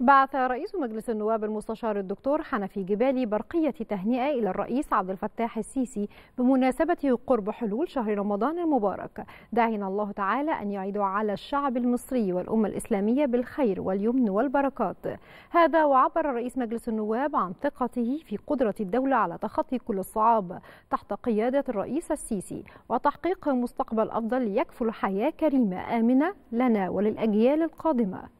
بعث رئيس مجلس النواب المستشار الدكتور حنفي جبالي برقية تهنئة إلى الرئيس عبد الفتاح السيسي بمناسبة قرب حلول شهر رمضان المبارك دعينا الله تعالى أن يعيد على الشعب المصري والأمة الإسلامية بالخير واليمن والبركات هذا وعبر رئيس مجلس النواب عن ثقته في قدرة الدولة على تخطي كل الصعاب تحت قيادة الرئيس السيسي وتحقيق مستقبل أفضل يكفل حياة كريمة آمنة لنا وللأجيال القادمة